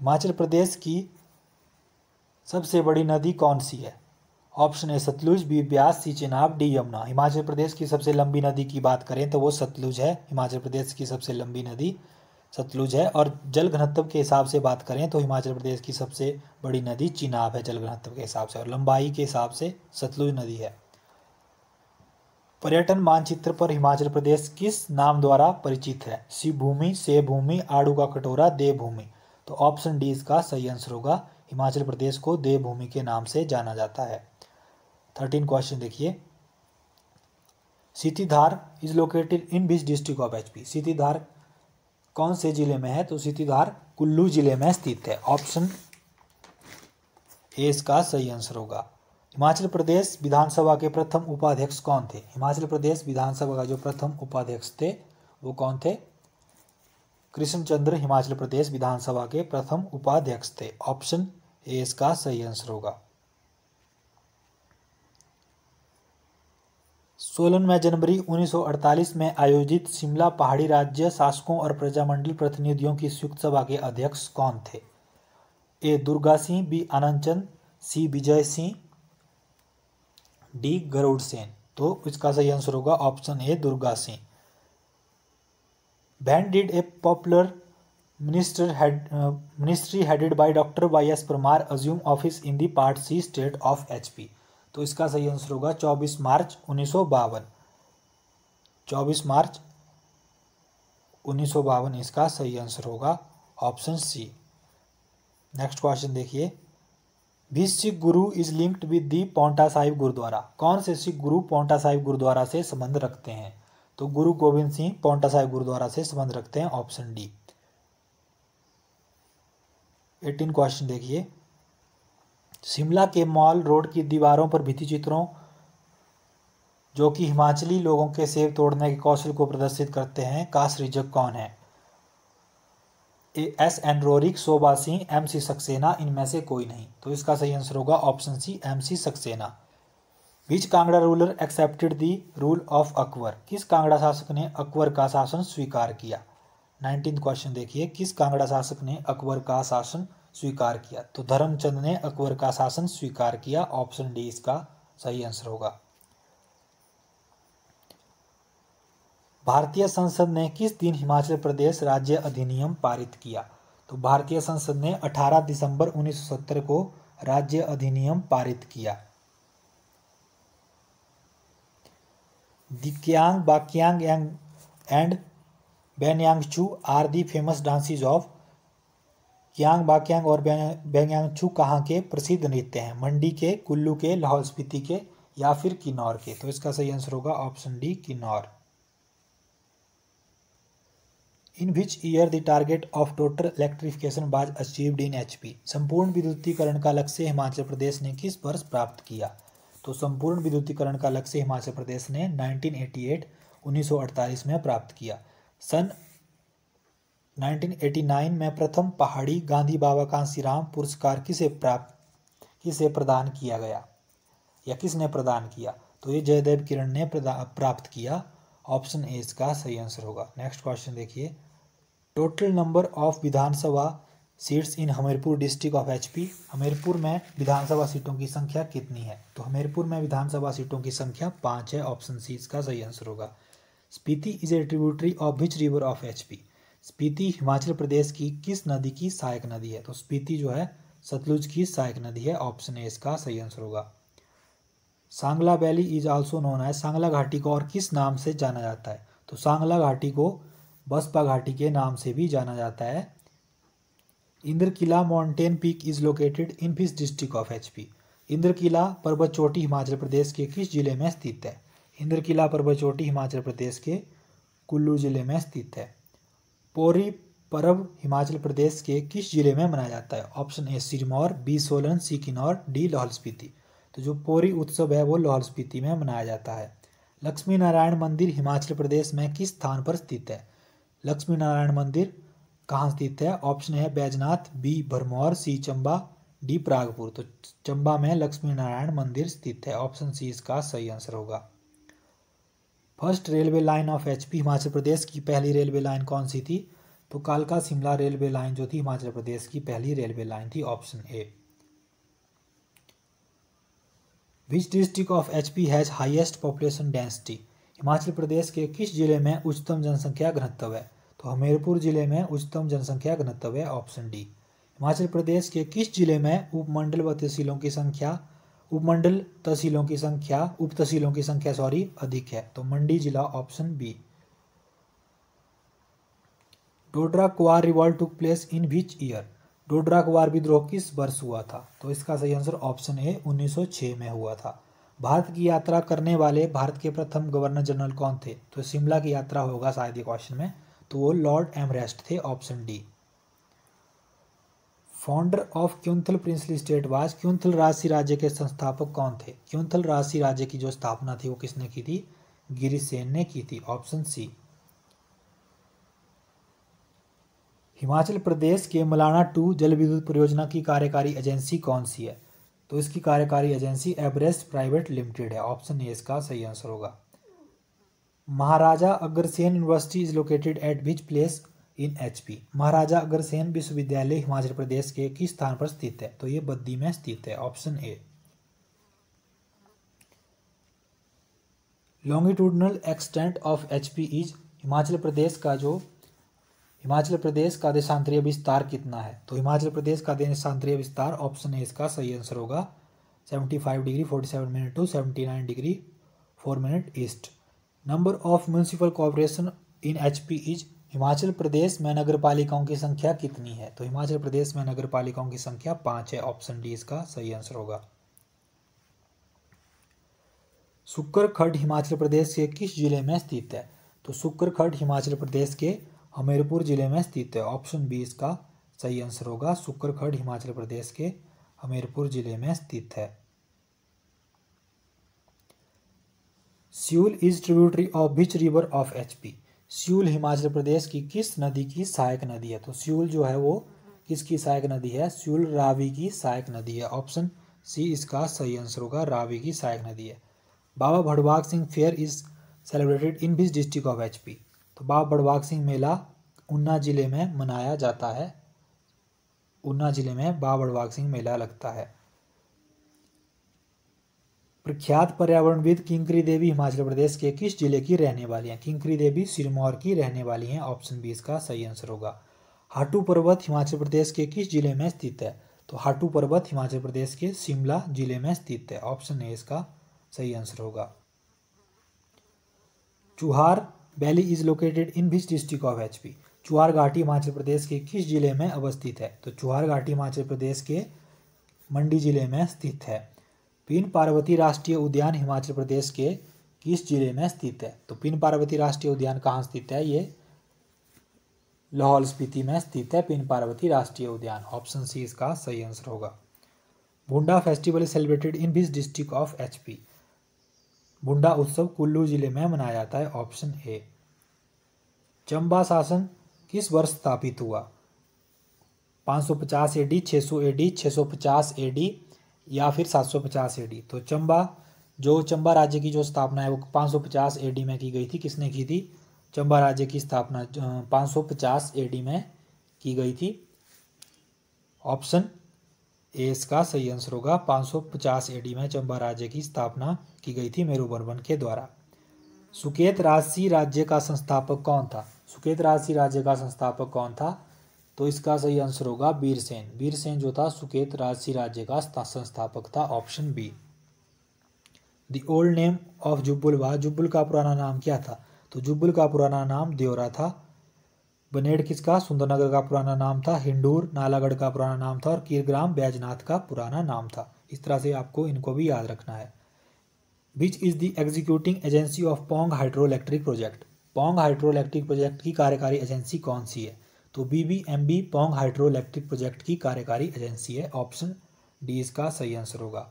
हिमाचल प्रदेश की सबसे बड़ी नदी कौन सी है ऑप्शन है Sutlej B Beas C Chenab D Yamuna Himachal Pradesh की सबसे लंबी नदी की बात करें तो वो सतलुज है हिमाचल प्रदेश की सबसे लंबी नदी सतलुज है और जल घनत्व के हिसाब से बात करें तो हिमाचल प्रदेश की सबसे बड़ी नदी चिनाब है जल घनत्व के हिसाब से और लंबाई के हिसाब से सतलुज नदी है पर्यटन मानचित्र पर हिमाचल प्रदेश किस नाम द्वारा परिचित है शिव भूमि से भूमि आड़ू का कटोरा देवभूमि तो ऑप्शन डी इसका सही आंसर होगा हिमाचल प्रदेश को देवभूमि के नाम से जाना जाता है थर्टीन क्वेश्चन देखिए Sitidhar is located in which district of H P Sitidhar कौन से जिले में है तो सीतीधार कुल्लू जिले में स्थित है ऑप्शन ए इसका सही आंसर होगा हिमाचल प्रदेश विधानसभा के प्रथम उपाध्यक्ष कौन थे हिमाचल प्रदेश विधानसभा का जो प्रथम उपाध्यक्ष थे वो कौन थे कृष्ण चंद्र हिमाचल प्रदेश विधानसभा के प्रथम उपाध्यक्ष थे ऑप्शन ए इसका सही आंसर होगा सोलन में जनवरी 1948 में आयोजित शिमला पहाड़ी राज्य शासकों और प्रजामंडल प्रतिनिधियों की संयुक्त सभा के अध्यक्ष कौन थे A Durga Singh B Anand Chand C Vijay Singh D Garud Sen तो इसका सही आंसर होगा option A Durga Singh when did a popular minister head ministry headed by doctor Y S Parmar assume office in the part c state of तो इसका सही आंसर होगा चौबीस मार्च उन्नीस सौ बावन चौबीस मार्च उन्नीस सौ बावन इसका सही आंसर होगा ऑप्शन सी नेक्स्ट क्वेश्चन देखिए भी Sikh guru is linked with the Paonta Sahib gurudwara कौन से सिख गुरु पौंटा साहिब गुरुद्वारा से संबंध रखते हैं तो गुरु गोविंद सिंह पौंटा साहिब गुरुद्वारा से संबंध रखते हैं ऑप्शन डी एटीन क्वेश्चन देखिए शिमला के मॉल रोड की दीवारों पर भित्ति चित्रों जो कि हिमाचली लोगों के सेब तोड़ने के कौशल को प्रदर्शित करते हैं का सृजक कौन है A S N Roerich Shobha Singh M C Saxena इनमें से कोई नहीं तो इसका सही आंसर होगा option C M C Saxena which Kangra ruler accepted the rule of Akbar किस कांगड़ा शासक ने अकबर का शासन स्वीकार किया नाइनटीन क्वेश्चन देखिए किस कांगड़ा शासक ने अकबर का शासन स्वीकार किया तो धर्मचंद ने अकबर का शासन स्वीकार किया ऑप्शन डी इसका सही आंसर होगा भारतीय संसद ने किस दिन हिमाचल प्रदेश राज्य अधिनियम पारित किया तो भारतीय संसद ने 18 दिसंबर 1970 को राज्य अधिनियम पारित किया Dikyang Bakyang and Benyangchu are the famous dances of यांग बाक्यांग और बैंगयांग छू कहाँ के प्रसिद्ध नृत्य हैं मंडी के कुल्लू के लाहौल स्पीति के या फिर किन्नौर के तो इसका सही आंसर होगा option D Kinnaur in which year the target of total electrification was achieved in HP संपूर्ण विद्युतीकरण का लक्ष्य हिमाचल प्रदेश ने किस वर्ष प्राप्त किया तो संपूर्ण विद्युतीकरण का लक्ष्य हिमाचल प्रदेश ने 1988 1948 में प्राप्त किया सन 1989 में प्रथम पहाड़ी गांधी बाबा राम पुरस्कार किसे प्राप्त किसे प्रदान किया गया या किसने प्रदान किया तो ये जयदेव किरण ने प्राप्त किया ऑप्शन ए इसका सही आंसर होगा नेक्स्ट क्वेश्चन देखिए total number of Vidhan Sabha seats in Hamirpur district of HP Hamirpur में विधानसभा सीटों की संख्या कितनी है तो हमीरपुर में विधानसभा सीटों की संख्या पाँच है ऑप्शन सी इसका सही आंसर होगा Spiti is a tributary of which river of HP Spiti Himachal Pradesh की किस नदी की सहायक नदी है तो स्पीति जो है सतलुज की सहायक नदी है ऑप्शन ए इसका सही आंसर होगा Sangla valley is also known है सांगला घाटी को और किस नाम से जाना जाता है तो सांगला घाटी को बसपा घाटी के नाम से भी जाना जाता है Indra Kila mountain peak is located in which district of H P Indra Kila पर्वत चोटी हिमाचल प्रदेश के किस जिले में स्थित है इंद्र किला पर्वत चोटी हिमाचल प्रदेश के कुल्लू जिले में स्थित है पोरी पर्व हिमाचल प्रदेश के किस जिले में मनाया जाता है option A Sirmaur B Solan C Kinnaur D Lahaul Spiti तो जो पोरी उत्सव है वो लाहौल स्पीति में मनाया जाता है लक्ष्मी नारायण मंदिर हिमाचल प्रदेश में किस स्थान पर स्थित है लक्ष्मी नारायण मंदिर कहाँ स्थित है ऑप्शन है Baijnath B Bharmour C Chamba D Pragpur तो चंबा में लक्ष्मी नारायण मंदिर स्थित है ऑप्शन सी इसका सही आंसर होगा first railway line of HP Himachal Pradesh की पहली रेलवे लाइन कौन सी थी तो कालका शिमला रेलवे लाइन जो थी हिमाचल प्रदेश की पहली रेलवे लाइन थी option A which district of H P has highest population density Himachal Pradesh के किस जिले में उच्चतम जनसंख्या घनत्व है तो हमीरपुर जिले में उच्चतम जनसंख्या घनत्व है ऑप्शन डी हिमाचल प्रदेश के किस जिले में उपमंडल व तहसीलों की संख्या उपमंडल तहसीलों की संख्या उप तहसीलों की संख्या सॉरी अधिक है तो मंडी जिला option B Dodra Kuar revolt took place in which year Dodra Kuar विद्रोह किस वर्ष हुआ था तो इसका सही आंसर ऑप्शन ए 1906 में हुआ था भारत की यात्रा करने वाले भारत के प्रथम गवर्नर जनरल कौन थे तो शिमला की यात्रा होगा शायद ये क्वेश्चन में तो वो लॉर्ड एमरेस्ट थे option D founder of Keonthal princely state was Keonthal राशि राज्य के संस्थापक कौन थे क्यूंथल राशि राज्य की जो स्थापना थी वो किसने की थी गिरिसेन ने की थी ऑप्शन सी हिमाचल प्रदेश के मलाना टू जल विद्युत परियोजना की कार्यकारी एजेंसी कौन सी है तो इसकी कार्यकारी एजेंसी एवरेस्ट प्राइवेट लिमिटेड है ऑप्शन ए इसका सही आंसर होगा Maharaja Agrasen university is located at which place in H P Maharaja Agrasen विश्वविद्यालय हिमाचल प्रदेश के किस स्थान पर स्थित है तो ये बद्दी में स्थित है option A longitudinal extent of H P is Himachal Pradesh का जो हिमाचल प्रदेश का देशांतरीय विस्तार कितना है तो हिमाचल प्रदेश का देशांतरीय विस्तार ऑप्शन ए इसका सही आंसर होगा five degree seven minute to nine degree four minute east number of municipal corporation in H is Himachal Pradesh में नगर पालिकाओं की संख्या कितनी है तो हिमाचल प्रदेश में नगर पालिकाओं की संख्या पांच है ऑप्शन डी इसका सही आंसर होगा सुक्करखंड हिमाचल प्रदेश के किस जिले में स्थित है तो सुक्करखंड हिमाचल प्रदेश के हमीरपुर जिले में स्थित है ऑप्शन बी इसका सही आंसर होगा सुक्करखंड हिमाचल प्रदेश के हमीरपुर जिले में स्थित है Siul is tributary of which river of HP Siul Himachal Pradesh की किस नदी की सहायक नदी है तो स्यूल जो है वो किसकी सहायक नदी है स्यूल रावी की सहायक नदी है ऑप्शन सी इसका सही आंसर होगा रावी की सहायक नदी है Baba Bhadwag Singh fair is celebrated in which district of H P तो बाबा भड़वाग सिंह मेला ऊना जिले में मनाया जाता है ऊना जिले में बाबा भड़वाग सिंह मेला लगता है प्रख्यात पर्यावरणविद किंकरी देवी हिमाचल प्रदेश के किस जिले की रहने वाली हैं किंकरी देवी सिरमौर की रहने वाली हैं ऑप्शन बी इसका सही आंसर होगा हाटू पर्वत हिमाचल प्रदेश के किस जिले में स्थित है तो हाटू पर्वत हिमाचल प्रदेश के शिमला जिले में स्थित है ऑप्शन ए इसका सही आंसर होगा Chuhar valley is located in which district of H P Chuhar घाटी हिमाचल प्रदेश के किस जिले में अवस्थित है तो चुहार घाटी हिमाचल प्रदेश के मंडी जिले में स्थित है पिन पार्वती राष्ट्रीय उद्यान हिमाचल प्रदेश के किस जिले में स्थित है तो पिन पार्वती राष्ट्रीय उद्यान कहाँ स्थित है ये लाहौल स्पीति में स्थित है पिन पार्वती राष्ट्रीय उद्यान ऑप्शन सी इसका सही आंसर होगा बुंडा festival celebrated in which district of P बुंडा उत्सव कुल्लू जिले में मनाया जाता है ऑप्शन ए चंबा शासन किस वर्ष स्थापित हुआ 550 छः सौ पचास ए डी या फिर 750 एडी तो चंबा जो चंबा राज्य की जो स्थापना है वो 550 एडी में की गई थी किसने की थी चंबा राज्य की स्थापना 550 एडी में की गई थी ऑप्शन ए इसका सही आंसर होगा 550 एडी में चंबा राज्य की स्थापना की गई थी मेरू बर्मन के द्वारा सुकेत राशि राज्य का संस्थापक कौन था सुकेत राशि राज्य का संस्थापक कौन था तो इसका सही आंसर होगा बीरसेन बीरसेन जो था सुकेत राजसी राज्य का संस्थापक था option B the old name of Jubbal was Jubbal का पुराना नाम क्या था तो जुब्बुल का पुराना नाम देवरा था बनेड़ किसका सुंदरनगर का पुराना नाम था हिंडूर नालागढ़ का पुराना नाम था और कीरग्राम बैजनाथ का पुराना नाम था इस तरह से आपको इनको भी याद रखना है which is the executing agency of Pong hydro electric project Pong hydro electric project की कार्यकारी एजेंसी कौन सी है तो BBMB Pong hydro electric project की कार्यकारी एजेंसी है ऑप्शन डी इसका सही आंसर होगा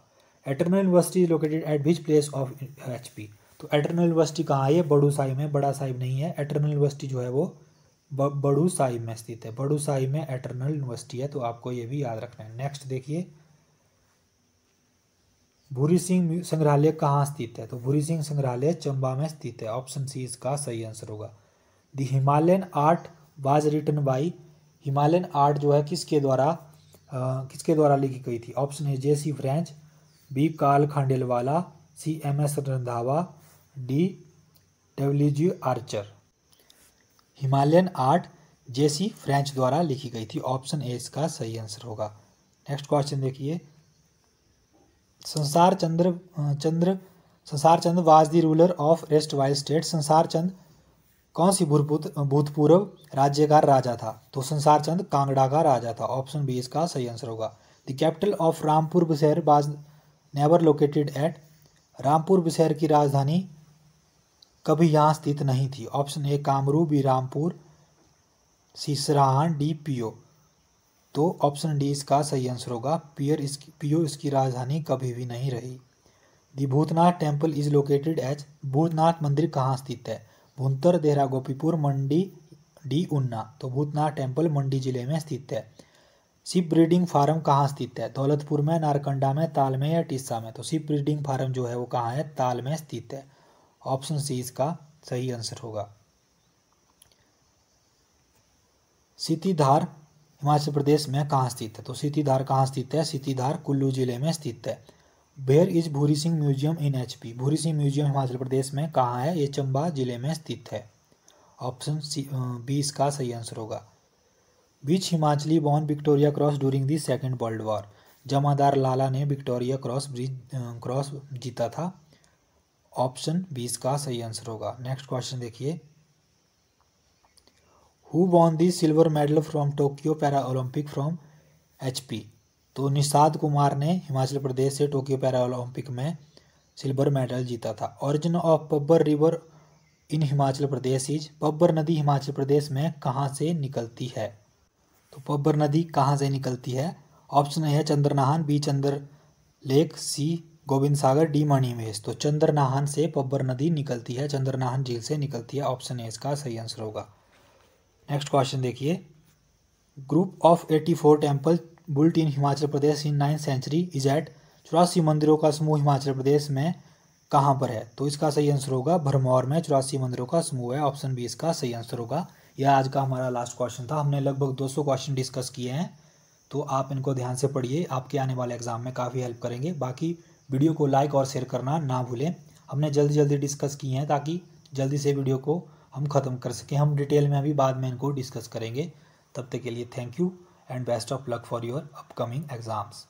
Eternal University located at which place of H P तो एटर्नल यूनिवर्सिटी कहाँ है बड़ू साहिब में बड़ा साहिब नहीं है एटर्नल यूनिवर्सिटी जो है वो बड़ू साहिब में स्थित है बड़ू साहिब में एटर्नल यूनिवर्सिटी है तो आपको ये भी याद रखना है नेक्स्ट देखिए भूरी सिंह संग्रहालय कहाँ स्थित है तो भूरी सिंह संग्रहालय चंबा में स्थित है ऑप्शन सी इसका सही आंसर होगा the Himalayan Art was written by Himalayan Art जो है किसके द्वारा किसके द्वारा लिखी गई थी ऑप्शन है जे C French B Karl Khandalavala C M S Randhawa D W G Archer Himalayan Art J C French द्वारा लिखी गई थी ऑप्शन ए इसका सही आंसर होगा नेक्स्ट क्वेश्चन देखिए संसार Chandra Chandra Sansar Chand was the ruler of रेस्ट वाइल स्टेट संसार चंद कौन सी भूतपूर्व भूतपूर्व राज्य का राजा था तो संसार चंद कांगड़ा का राजा था ऑप्शन बी इसका सही आंसर होगा the capital of Rampur Bishahr was never located at Rampur Bishahr की राजधानी कभी यहाँ स्थित नहीं थी option A Kamru B Rampur C Sarahan D पीओ तो ऑप्शन डी इसका सही आंसर होगा पियर इसकी पीओ इसकी राजधानी कभी भी नहीं रही the Bhootnath temple is located at Bhootnath मंदिर कहाँ स्थित है भुंतर देहरा गोपीपुर मंडी डी उन्ना तो भूतनाथ टेम्पल मंडी जिले में स्थित है शिप ब्रीडिंग फार्म कहाँ स्थित है दौलतपुर में नारकंडा में ताल में या टिस्सा में तो शिप ब्रीडिंग फार्म जो है वो कहाँ है ताल में स्थित है ऑप्शन सी इसका सही आंसर होगा सितिधार हिमाचल प्रदेश में कहाँ स्थित है तो सीतीधार कहाँ स्थित है सीतीधार कुल्लू जिले में स्थित है where is Bhuri Singh museum in H P Bhuri Singh museum Himachal Pradesh में कहाँ है ये चंबा जिले में स्थित है ऑप्शन सी बी इसका सही आंसर होगा which Himachali born Victoria Cross during the second world war Jamadar Lala ने विक्टोरिया क्रॉस ब्रिज क्रॉस जीता था ऑप्शन बी इसका सही आंसर होगा नेक्स्ट क्वेश्चन देखिए who won the silver medal from Tokyo para Olympic from H P तो निषाद कुमार ने हिमाचल प्रदेश से टोक्यो ओलंपिक में सिल्वर मेडल जीता था origin of Pabbar river in Himachal Pradesh is Pabbar नदी हिमाचल प्रदेश में कहाँ से निकलती है तो पब्बर नदी कहाँ से निकलती है ऑप्शन है Chandranahan B Chandra lake C Gobind Sagar D Manimahesh तो चंद्रनाहन से पब्बर नदी निकलती है चंद्रनाहन झील से निकलती है ऑप्शन ए इसका सही आंसर होगा नेक्स्ट क्वेश्चन देखिए group of eighty four temple built in Himachal Pradesh in ninth century is at चौरासी मंदिरों का समूह हिमाचल प्रदेश में कहाँ पर है तो इसका सही आंसर होगा भरमौर में चौरासी मंदिरों का समूह है ऑप्शन बी इसका सही आंसर होगा यह आज का हमारा लास्ट क्वेश्चन था हमने लगभग 200 क्वेश्चन डिस्कस किए हैं तो आप इनको ध्यान से पढ़िए आपके आने वाले एग्जाम में काफ़ी हेल्प करेंगे बाकी वीडियो को लाइक और शेयर करना ना भूलें हमने जल्दी जल्दी डिस्कस किए हैं ताकि जल्दी से वीडियो को हम ख़त्म कर सकें हम डिटेल में अभी बाद में इनको डिस्कस करेंगे तब तक के लिए thank you and best of luck for your upcoming exams.